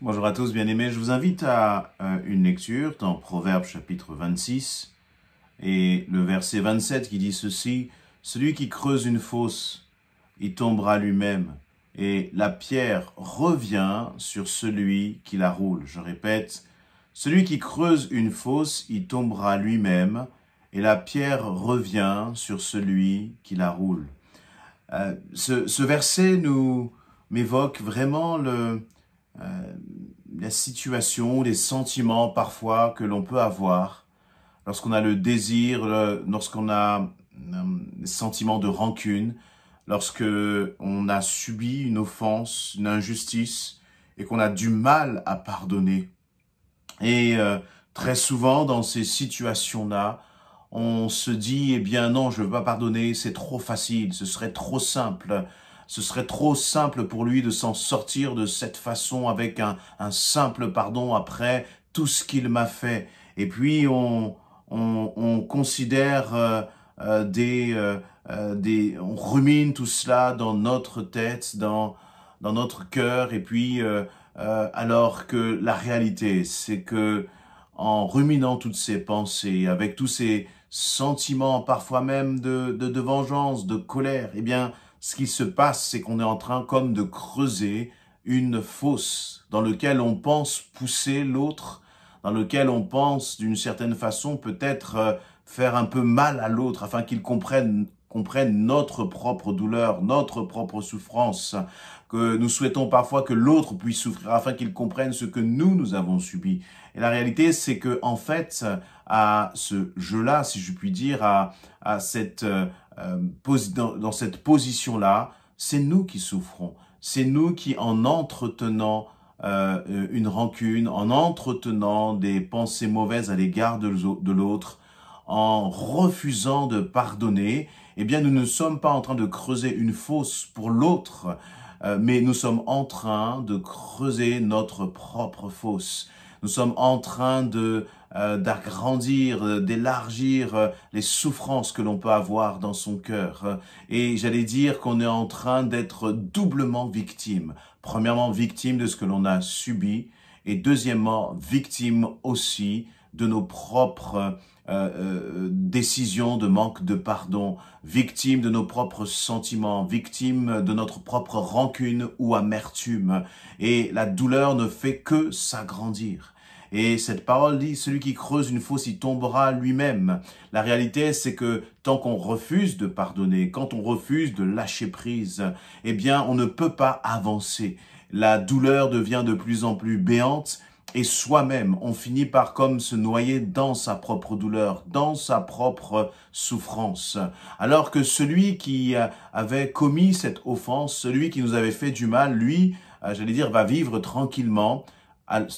Bonjour à tous, bien aimés. Je vous invite à euh, une lecture dans Proverbes chapitre 26 et le verset 27 qui dit ceci Celui qui creuse une fosse, il tombera lui-même, et la pierre revient sur celui qui la roule. Je répète Celui qui creuse une fosse, y tombera lui-même, et la pierre revient sur celui qui la roule. Euh, ce, ce, verset nous m'évoque vraiment le, euh, la situation, les sentiments parfois que l'on peut avoir lorsqu'on a le désir, lorsqu'on a un euh, sentiment de rancune, lorsque on a subi une offense, une injustice et qu'on a du mal à pardonner. Et euh, très souvent dans ces situations-là, on se dit eh bien non, je ne veux pas pardonner, c'est trop facile, ce serait trop simple ce serait trop simple pour lui de s'en sortir de cette façon avec un, simple pardon après tout ce qu'il m'a fait. Et puis on, considère euh, euh, euh, des, on rumine tout cela dans notre tête, dans, dans notre cœur, et puis alors que la réalité, c'est que en ruminant toutes ces pensées, avec tous ces sentiments, parfois même de, de vengeance, de colère, eh bien, ce qui se passe, c'est qu'on est en train comme de creuser une fosse dans laquelle on pense pousser l'autre, dans lequel on pense d'une certaine façon peut-être euh, faire un peu mal à l'autre afin qu'il comprenne comprenne notre propre douleur, notre propre souffrance, que nous souhaitons parfois que l'autre puisse souffrir afin qu'il comprenne ce que nous, nous avons subi. Et la réalité, c'est que en fait, à ce jeu-là, si je puis dire, à, cette, euh, euh, dans, cette position-là, c'est nous qui souffrons. C'est nous qui, en entretenant euh, une rancune, en entretenant des pensées mauvaises à l'égard de l'autre, en refusant de pardonner, eh bien nous ne sommes pas en train de creuser une fosse pour l'autre, mais nous sommes en train de creuser notre propre fosse. Nous sommes en train de euh, d'agrandir, euh, d'élargir euh, les souffrances que l'on peut avoir dans son cœur. Et j'allais dire qu'on est en train d'être doublement victime. Premièrement, victime de ce que l'on a subi, et deuxièmement, victime aussi de nos propres euh, euh, décision de manque de pardon, victime de nos propres sentiments, victime de notre propre rancune ou amertume. Et la douleur ne fait que s'agrandir. Et cette parole dit, celui qui creuse une fosse y tombera lui-même. La réalité, c'est que tant qu'on refuse de pardonner, quand on refuse de lâcher prise, eh bien, on ne peut pas avancer. La douleur devient de plus en plus béante et soi-même. On finit par comme se noyer dans sa propre douleur, dans sa propre souffrance. Alors que celui qui euh, avait commis cette offense, celui qui nous avait fait du mal, lui, euh, j'allais dire, va vivre tranquillement,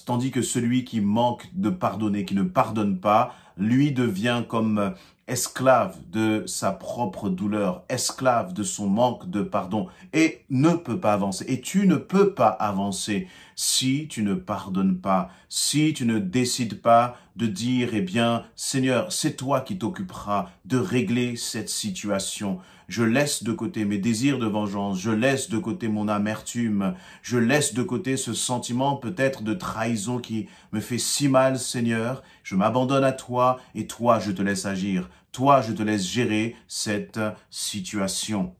tandis que celui qui manque de pardonner, qui ne pardonne pas, lui devient comme esclave de sa propre douleur, esclave de son manque de pardon, et ne peut pas avancer. Et tu ne peux pas avancer si tu ne pardonnes pas, si tu ne décides pas de dire, eh bien, Seigneur, c'est toi qui t'occuperas de régler cette situation. Je laisse de côté mes désirs de vengeance, je laisse de côté mon amertume, je laisse de côté ce sentiment peut-être de trahison qui me fait si mal, Seigneur. Je m'abandonne à toi et toi, je te laisse agir. Toi, je te laisse gérer cette situation.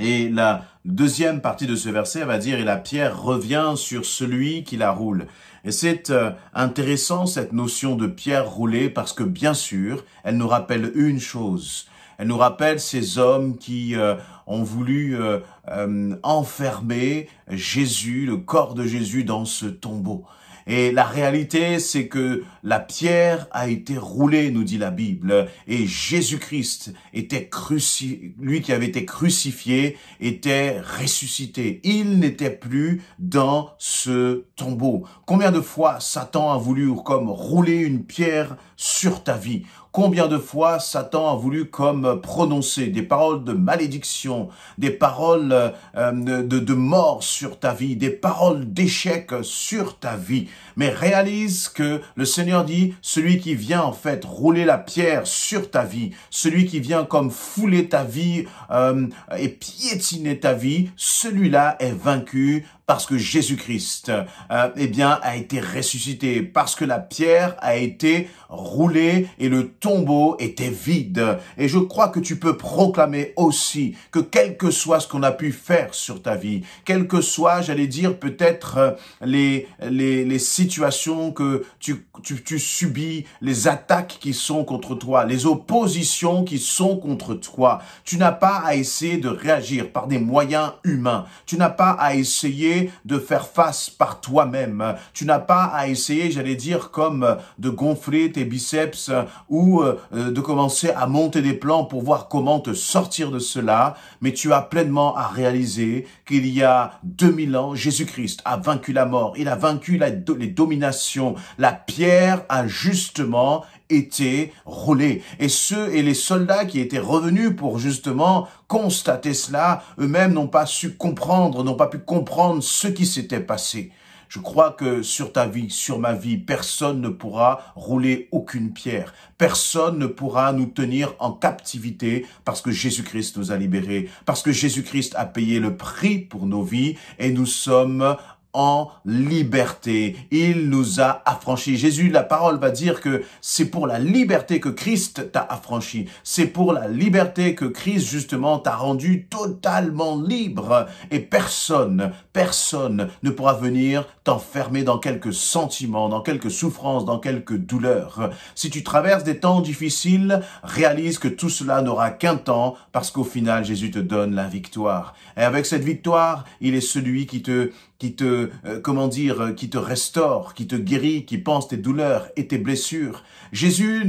Et la deuxième partie de ce verset va dire, et la pierre revient sur celui qui la roule. Et c'est euh, intéressant cette notion de pierre roulée parce que bien sûr, elle nous rappelle une chose. Elle nous rappelle ces hommes qui euh, ont voulu euh, enfermer Jésus, le corps de Jésus, dans ce tombeau. Et la réalité, c'est que la pierre a été roulée, nous dit la Bible. Et Jésus-Christ était crucifié, lui qui avait été crucifié, était ressuscité. Il n'était plus dans ce tombeau. Combien de fois Satan a voulu comme rouler une pierre sur ta vie Combien de fois Satan a voulu comme prononcer des paroles de malédiction, des paroles euh, de, de mort sur ta vie, des paroles d'échec sur ta vie. Mais réalise que le Seigneur dit, celui qui vient en fait rouler la pierre sur ta vie, celui qui vient comme fouler ta vie et euh, piétiner ta vie, celui-là est vaincu parce que Jésus-Christ, euh, eh bien, a été ressuscité, parce que la pierre a été roulée et le tombeau était vide. Et je crois que tu peux proclamer aussi que quel que soit ce qu'on a pu faire sur ta vie, quel que soit, j'allais dire, peut-être euh, les, les, situations que tu, tu, tu subis, les attaques qui sont contre toi, les oppositions qui sont contre toi, tu n'as pas à essayer de réagir par des moyens humains. Tu n'as pas à essayer de faire face par toi-même. Tu n'as pas à essayer, j'allais dire, comme de gonfler tes biceps ou euh, euh, de commencer à monter des plans pour voir comment te sortir de cela, mais tu as pleinement à réaliser qu'il y a 2000 ans, Jésus-Christ a vaincu la mort, il a vaincu les dominations, la pierre a justement été roulés. Et ceux et les soldats qui étaient revenus pour justement constater cela, eux-mêmes n'ont pas su comprendre, n'ont pas pu comprendre ce qui s'était passé. Je crois que sur ta vie, sur ma vie, personne ne pourra rouler aucune pierre. Personne ne pourra nous tenir en captivité parce que Jésus-Christ nous a libérés, parce que Jésus-Christ a payé le prix pour nos vies et nous sommes en liberté. Il nous a affranchis. Jésus, la parole va dire que c'est pour la liberté que Christ t'a affranchi. C'est pour la liberté que Christ, justement, t'a rendu totalement libre. Et personne, personne ne pourra venir t'enfermer dans quelques sentiments, dans quelques souffrances, dans quelques douleurs. Si tu traverses des temps difficiles, réalise que tout cela n'aura qu'un temps parce qu'au final, Jésus te donne la victoire. Et avec cette victoire, il est celui qui te qui te, euh, comment dire, euh, qui te restaure, qui te guérit, qui pense tes douleurs et tes blessures. Jésus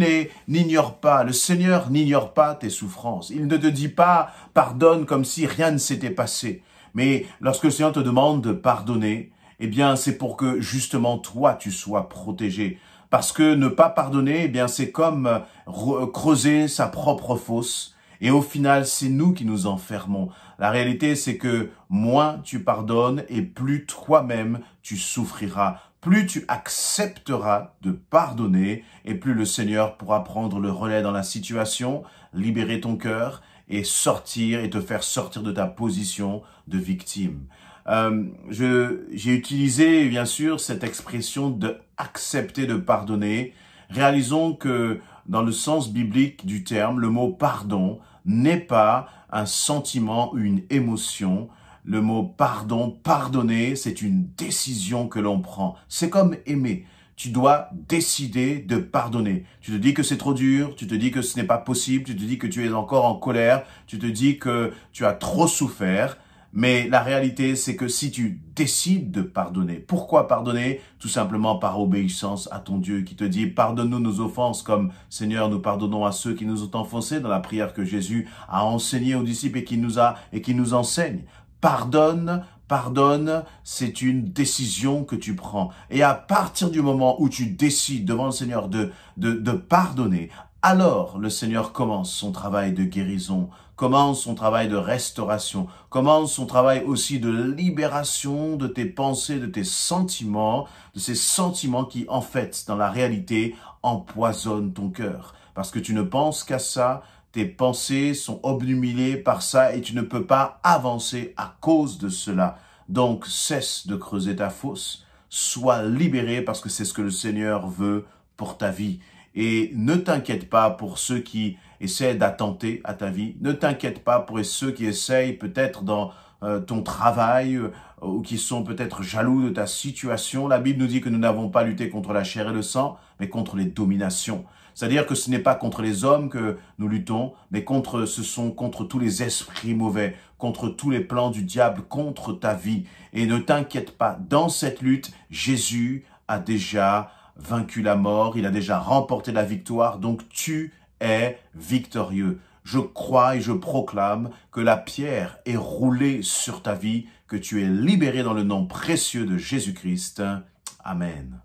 n'ignore pas, le Seigneur n'ignore pas tes souffrances. Il ne te dit pas pardonne comme si rien ne s'était passé. Mais lorsque le Seigneur te demande de pardonner, eh bien, c'est pour que justement toi, tu sois protégé. Parce que ne pas pardonner, eh bien, c'est comme euh, creuser sa propre fosse et au final, c'est nous qui nous enfermons. La réalité, c'est que moins tu pardonnes et plus toi-même tu souffriras. Plus tu accepteras de pardonner et plus le Seigneur pourra prendre le relais dans la situation, libérer ton cœur et sortir et te faire sortir de ta position de victime. Euh, J'ai utilisé bien sûr cette expression de accepter de pardonner. Réalisons que dans le sens biblique du terme, le mot pardon n'est pas un sentiment, ou une émotion. Le mot pardon, pardonner, c'est une décision que l'on prend. C'est comme aimer. Tu dois décider de pardonner. Tu te dis que c'est trop dur, tu te dis que ce n'est pas possible, tu te dis que tu es encore en colère, tu te dis que tu as trop souffert. Mais la réalité, c'est que si tu décides de pardonner, pourquoi pardonner Tout simplement par obéissance à ton Dieu qui te dit pardonne-nous nos offenses comme Seigneur, nous pardonnons à ceux qui nous ont enfoncés dans la prière que Jésus a enseignée aux disciples et qui nous a et qui nous enseigne. Pardonne pardonne, c'est une décision que tu prends. Et à partir du moment où tu décides devant le Seigneur de, de, de pardonner, alors le Seigneur commence son travail de guérison, commence son travail de restauration, commence son travail aussi de libération de tes pensées, de tes sentiments, de ces sentiments qui, en fait, dans la réalité, empoisonnent ton cœur. Parce que tu ne penses qu'à ça, tes pensées sont obnubilées par ça et tu ne peux pas avancer à cause de cela. Donc cesse de creuser ta fosse, sois libéré parce que c'est ce que le Seigneur veut pour ta vie. Et ne t'inquiète pas pour ceux qui essaient d'attenter à ta vie. Ne t'inquiète pas pour ceux qui essayent peut-être dans euh, ton travail euh, ou qui sont peut-être jaloux de ta situation. La Bible nous dit que nous n'avons pas lutté contre la chair et le sang, mais contre les dominations. C'est-à-dire que ce n'est pas contre les hommes que nous luttons, mais contre, ce sont contre tous les esprits mauvais, contre tous les plans du diable, contre ta vie. Et ne t'inquiète pas, dans cette lutte, Jésus a déjà vaincu la mort, il a déjà remporté la victoire, donc tu es victorieux. Je crois et je proclame que la pierre est roulée sur ta vie, que tu es libéré dans le nom précieux de Jésus-Christ. Amen.